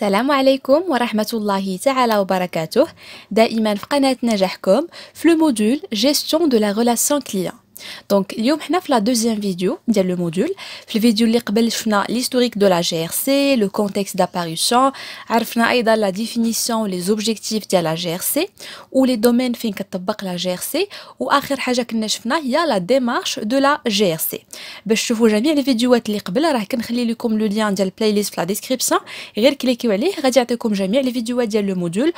السلام عليكم ورحمة الله تعالى وبركاته دائما في قناة نجاحكم في المودول جيستيون دو لا la كليان Donc, aujourd'hui, nous avons la deuxième vidéo, du le module. La vidéo lira l'historique de la GRC, le contexte d'apparition. la définition, les objectifs de la GRC ou les domaines fin de la GRC. Ou, la dernière la démarche de la GRC. Si vous les vidéos fait vidéo le lien dans la playlist de la description et quel que soit le cas, la le module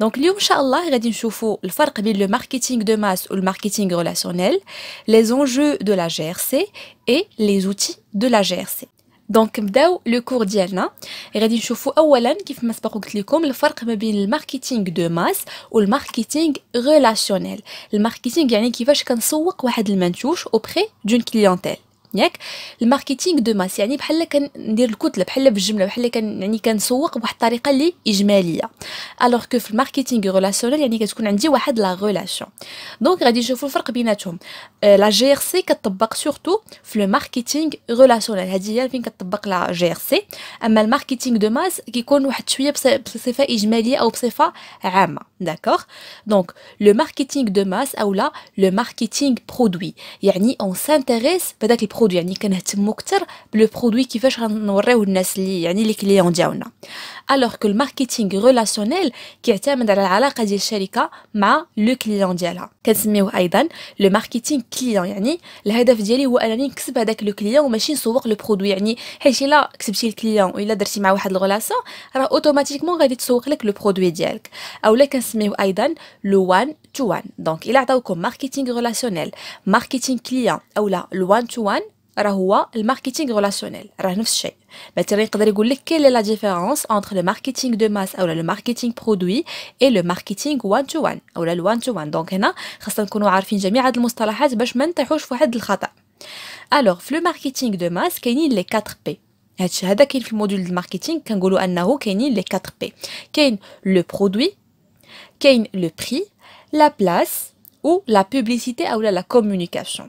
donc, nous allons voir la le marketing de masse et le marketing relationnel, les enjeux de la GRC et les outils de la GRC. Donc, nous le cours. Nous allons voir d'abord, comme je vous dit, le marketing de masse et le marketing relationnel. Le marketing, c'est-à-dire que nous de auprès d'une clientèle. ياك الماركتينغ دو ماس يعني بحال كندير الكتله بحال بالجمله بحال كان يعني كنسوق بواحد الطريقه اللي اجماليه الوغ كو في الماركتينغ ريلاسيونيل يعني كتكون عندي واحد لا ريلاسيون دونك غادي نشوفوا الفرق بيناتهم لا جي ار سي كتطبق سورتو في لو ماركتينغ ريلاسيونيل هادي هي فين كتطبق لا جي ار سي اما الماركتينغ دو ماس كيكون واحد شويه بصفه اجماليه او بصفه عامه داكوغ دونك لو ماركتينغ دو ماس او لا لو ماركتينغ برودوي يعني اون سانتيريس بداك البرودوي برودوي يعني كنهتمو اكثر بلو برودوي كيفاش غنوريوه الناس اللي يعني لي كليون ديالنا الوغ كو الماركتينغ ريلاسيونيل كيعتمد على العلاقه ديال الشركه مع لو كليون ديالها كنسميوه ايضا لو ماركتينغ كليون يعني الهدف ديالي هو انني نكسب هذاك لو كليون وماشي نسوق لو برودوي يعني حيت الا كسبتي الكليون الا درتي مع واحد الغلاسه راه اوتوماتيكمون غادي تسوق لك لو برودوي ديالك اولا كنسميوه ايضا لو وان تو وان دونك الا عطاوكم ماركتينغ ريلاسيونيل ماركتينغ كليون اولا لو وان تو وان le marketing relationnel c'est la même chose dire quelle est la différence entre le marketing de masse ou le marketing produit et le marketing one to one donc ici, il faut que vous connaissiez tous ces mots pour ne pas faire un alors, le marketing de masse il y a les 4 P dans le module de marketing, on dit qu'il y a les 4 P il y a le produit le prix la place ou la publicité ou la communication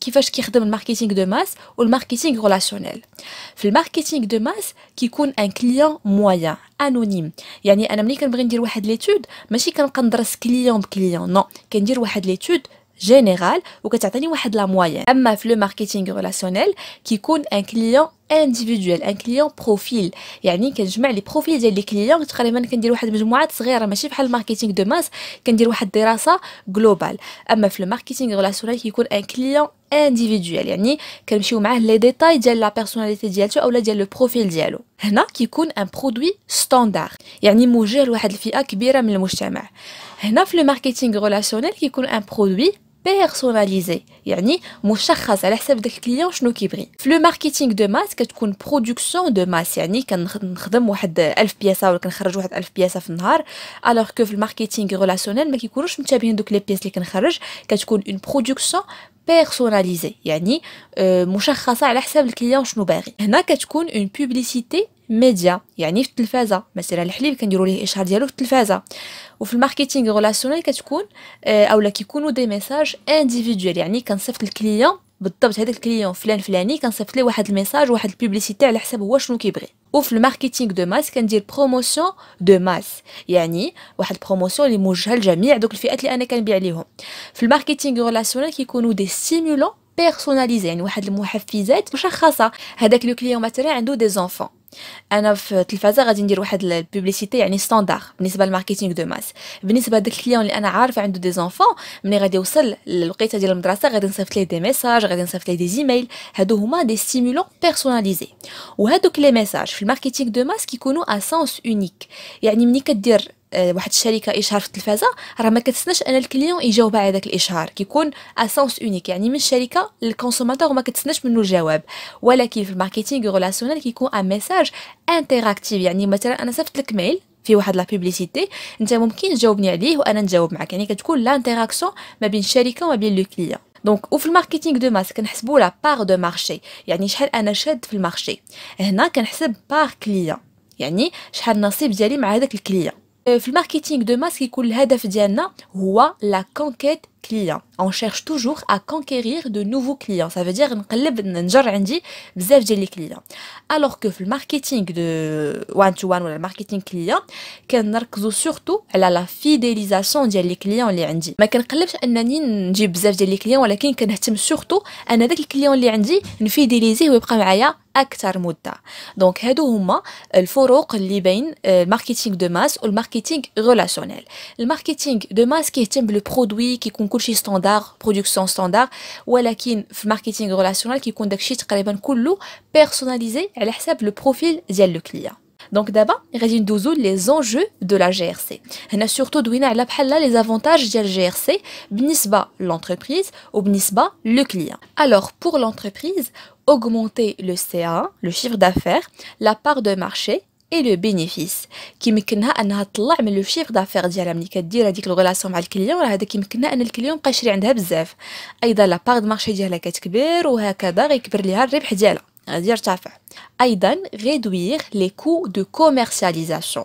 qui fait ce qui est le marketing de masse ou le marketing relationnel. Le marketing de masse qui coûte un client moyen, anonyme. Il n'y a pas de gens qui veulent dire qu'ils ont fait l'étude, mais ils ne client pas dire qu'ils dire fait l'étude générale ou qu'ils ont fait la moyenne. Le marketing relationnel qui coûte un client individuel, un client profil. Il n'y a pas de gens qui veulent dire qu'ils ont fait l'étude, mais ils veulent dire qu'ils ont fait le marketing de masse qui a fait l'étude Le marketing relationnel qui coûte un client Individuel, il y a des détails de la personnalité ou le profil. Il y a un produit standard. Il y a un produit qui le marketing relationnel qui un produit. بيرسوناليزي يعني مشخص على حساب داك الكليون شنو كيبغي في لو ماركتينغ دو ماس كتكون برودكسيون دو ماس يعني كنخدم واحد ألف بياسه ولا كنخرج واحد ألف بياسه في النهار الوغ كو في الماركتينغ ريلاسيونيل ما كيكونوش متشابهين دوك لي بياس اللي كنخرج كتكون اون برودكسيون بيرسوناليزي يعني مشخصه على حساب الكليون شنو باغي هنا كتكون اون بوبليسيتي ميديا يعني في التلفازه مثلا الحليب كنديروا ليه اشهار ديالو في التلفازه وفي الماركتينغ ريلاسيونيل كتكون اولا كيكونوا دي ميساج انديفيديوال يعني كنصيفط الكليون بالضبط هذا الكليون فلان فلاني كنصيفط ليه واحد الميساج واحد البوبليسيتي على حسب هو شنو كيبغي وفي الماركتينغ دو ماس كندير بروموسيون دو ماس يعني واحد بروموسيون اللي موجهه لجميع دوك الفئات اللي انا كنبيع ليهم في الماركتينغ ريلاسيونيل كيكونوا دي ستيمولون بيرسوناليزي يعني واحد المحفزات مشخصه هذاك لو كليون مثلا عنده دي زونفون انا في التلفازه غادي ندير واحد البوبليسيتي يعني ستاندار بالنسبه للماركتينغ دو ماس بالنسبه لداك الكليون اللي انا عارفه عنده دي زونفون ملي غادي يوصل للوقيته ديال المدرسه غادي نصيفط ليه دي ميساج غادي نصيفط ليه دي ايميل هادو هما دي ستيمولون بيرسوناليزي وهادوك لي ميساج في الماركتينغ دو ماس كيكونوا ا سونس اونيك يعني ملي كدير آه، واحد الشركه اشهار في التلفازه راه ما كتسناش ان الكليون يجاوب على داك الاشهار كيكون اسونس اونيك يعني من الشركه للكونسوماتور وما كتسناش منه الجواب ولكن في الماركتينغ ريلاسيونيل كيكون ان ميساج انتراكتيف يعني مثلا انا صيفط لك ميل في واحد لا بوبليسيتي انت ممكن تجاوبني عليه وانا نجاوب معك يعني كتكون لانتراكسيون ما بين الشركه وما بين لو كليون دونك وفي الماركتينغ دو ماس كنحسبوا لا بار دو مارشي يعني شحال انا شاد في المارشي هنا كنحسب بار كليون يعني شحال النصيب ديالي مع هذاك الكليون Euh, le marketing de masse qui coule Had of Diana ou la conquête clients. On cherche toujours à conquérir de nouveaux clients. Ça veut dire les clients. Alors que le marketing de one to one ou le marketing client, qu'elle surtout elle a la fidélisation des clients les indi. Mais qu'elle clients, elle clients, surtout elle clients les indi, une fidélisée ou marketing le masse marketing le masse relationnel le marketing Le masse qui masse qui qui qui produit standard, production standard, ou alors marketing relationnel qui conduit des chiffres qui est personnalisé, elle a le profil et le client. Donc d'abord on va ou les enjeux de la GRC. Elle a surtout douina il les avantages de la GRC. Bnissba l'entreprise au Bnissba le client. Alors pour l'entreprise augmenter le CA, le chiffre d'affaires, la part de marché. اي لو بينيفيس كيمكنها انها تطلع من لو شيفر دافير ديالها ملي كدير هذيك لو مع الكليون راه هذا كيمكنها ان الكليون بقى يشري عندها بزاف ايضا لا بار دو مارشي ديالها كتكبر وهكذا غيكبر ليها الربح ديالها غادي يرتفع ايضا غيدويغ لي كو دو كوميرسياليزاسيون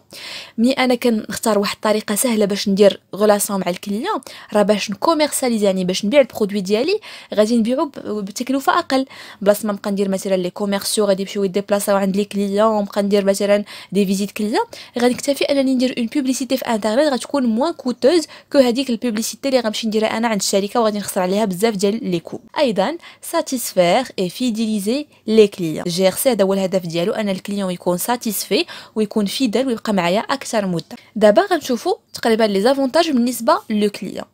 مي انا كنختار واحد الطريقه سهله باش ندير غلاسون مع الكليون راه باش نكوميرسياليز يعني باش نبيع البرودوي ديالي غادي نبيعو بتكلفه اقل بلاص ما نبقى ندير مثلا لي كوميرسيو غادي يمشيو يديبلاصاو عند لي كليون نبقى ندير مثلا دي فيزيت كليون غادي نكتفي انني ندير اون بوبليسيتي في انترنيت غتكون موان كوتوز كو هذيك البوبليسيتي اللي غنمشي نديرها انا عند الشركه وغادي نخسر عليها بزاف ديال لي كو ايضا ساتيسفير اي فيديليزي لي كليون جي ار هو الهدف ديالو ان الكليون يكون ساتيسفي ويكون فيدل ويبقى معايا اكثر مده دابا غنشوفوا تقريبا لي زافونتاج بالنسبه لو كليون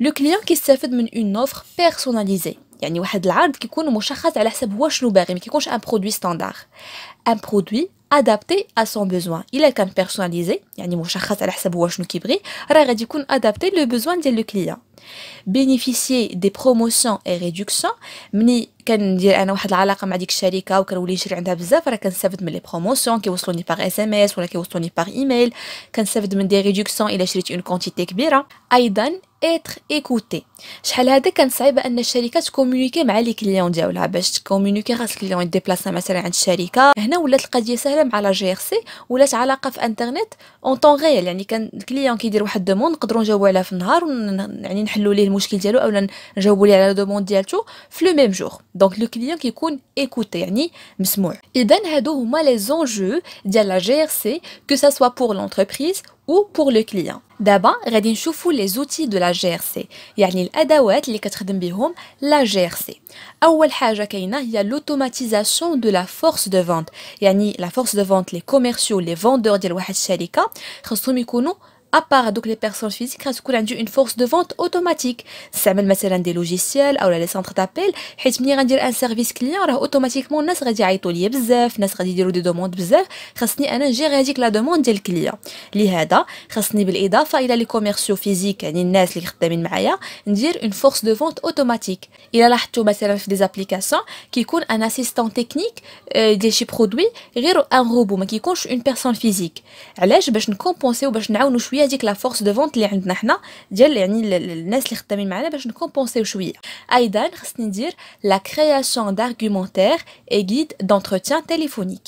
لو كليون كيستافد من اون اوفر بيرسوناليزي يعني واحد العرض كيكون مشخص على حسب هو شنو باغي ما كيكونش ان برودوي ستاندار ان برودوي adapté à son besoin. Il est comme personnalisé, yani mouchakhas ala hasab washnou kibri, du dikoun adapté le besoin de le client. Bénéficier des promotions et réductions, mni kan ndir ana ah wahed alaqa ma dik sharika ou kan wli nchri nda bzaf, rara kansafd men les promotions ki wosloni par SMS ou la ki wosloni par email, kansafd men des réductions il ila chrit une quantité kbira. Aidan, اتر ايكوتي شحال هذا كان صعيب ان الشركه تكومونيكي مع لي كليون ديالها باش تكومونيكي خاص الكليون ديبلاسا مثلا عند الشركه هنا ولات القضيه سهله مع لا جي ار سي ولات علاقه في انترنت اون طون غيال يعني كان الكليون كيدير واحد دوموند نقدروا نجاوبوا عليها في النهار يعني نحلوا ليه المشكل ديالو اولا نجاوبوا ليه على دوموند ديالته في لو ميم جور دونك لو كليون كيكون ايكوتي يعني مسموع اذا هادو هما لي زونجو ديال لا جي ار سي كو سا سوا بور لونتربريز ou pour le client. D'abord, Redin Choufou les outils de la GRC. Yannil Adawet, les quatre la GRC. Awal Haja il l'automatisation de la force de vente. Yannil, la force de vente, les commerciaux, les vendeurs d'Yalwahat à part donc les personnes physiques, on se coule une force de vente automatique. Ça on dire des logiciels, ou des centres d'appels, on de venir un service client, là automatiquement, on ne sera pas isolé, on demandes, on ne gérer la demande des clients. L'hebda, on ne va les commerciaux physiques, la vente physique, ni ne l'utiliser. Induire une force de vente automatique. Il y a des applications qui ont un assistant technique euh, des produits, qui un robot, mais qui une personne physique. Alors, je ne compenser et je ne vais pas شويه هذيك لا فورس دو فونت اللي عندنا حنا ديال يعني الناس اللي خدامين معنا باش نكومبونسيو شويه ايضا خصني ندير لا كرياسيون دارغومونتير اي غيد دونتروتيان تيليفونيك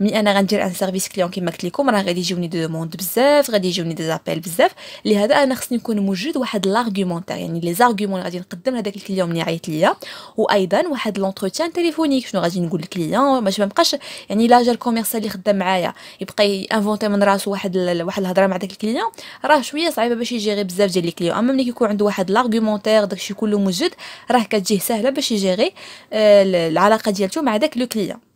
مي انا غندير ان سيرفيس كليون كما قلت لكم راه غادي يجوني دو دوموند بزاف غادي يجوني دي زابيل بزاف لهذا انا خصني نكون موجد واحد لارغومونتير يعني لي زارغومون غادي نقدم لهذاك الكليون ملي عيط ليا وايضا واحد لونتروتيان تيليفونيك شنو غادي نقول للكليون باش ما بقاش يعني لاجر كوميرسال اللي خدام معايا يبقى انفونتي من راسو واحد واحد الهضره مع داك الكليون راه شويه صعيبه باش غير بزاف ديال لي كليون اما ملي كيكون عنده واحد لارغومونتير داكشي كله موجد راه كتجيه ساهله باش غير آه، العلاقه ديالته مع داك لو كليون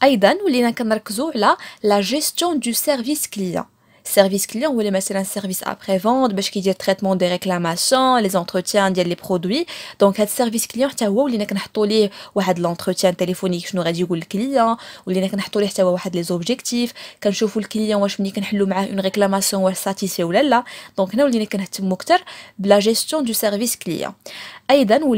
aidan ou va kanakazu concentrer la la gestion du service client service client ou les un service après vente parce qu'il traitement des réclamations les entretiens il les produits donc le service client tu vois on est capable de l'entretien téléphonique je n'aurais dit le client ou on est capable de faire les objectifs quand je vois le client je me dis qu'il a une réclamation ou est satisfait ou là donc là on est capable de la gestion du service client aidan ou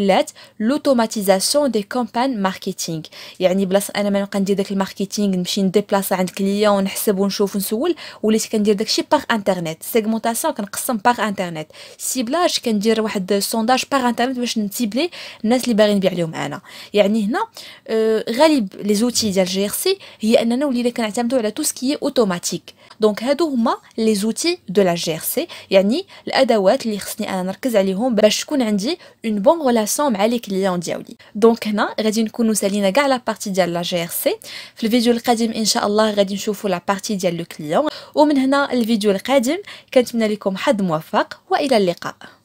l'automatisation des campagnes marketing il y a une place à la même candidat marketing une machine déplacée un client on est capable de faire ou les candidats كندير داكشي باغ انترنت سيغمونطاسيون كنقسم باغ انترنت سيبلاج كندير واحد سونداج باغ انترنت باش نسيبلي الناس اللي باغي نبيع لهم انا يعني هنا آه، غالب لي زوتي ديال جي ار سي هي اننا ولينا كنعتمدوا على تو سكي اوتوماتيك دونك هادو هما لي زوتي دو لا جي ار سي يعني الادوات اللي خصني انا نركز عليهم باش تكون عندي اون بون غولاسيون مع لي كليون ديالي دونك هنا غادي نكونوا سالينا كاع لا بارتي ديال لا جي ار سي في الفيديو القادم ان شاء الله غادي نشوفوا لا بارتي ديال لو كليون ومن هنا الفيديو القادم كنتمنى لكم حظ موفق والى اللقاء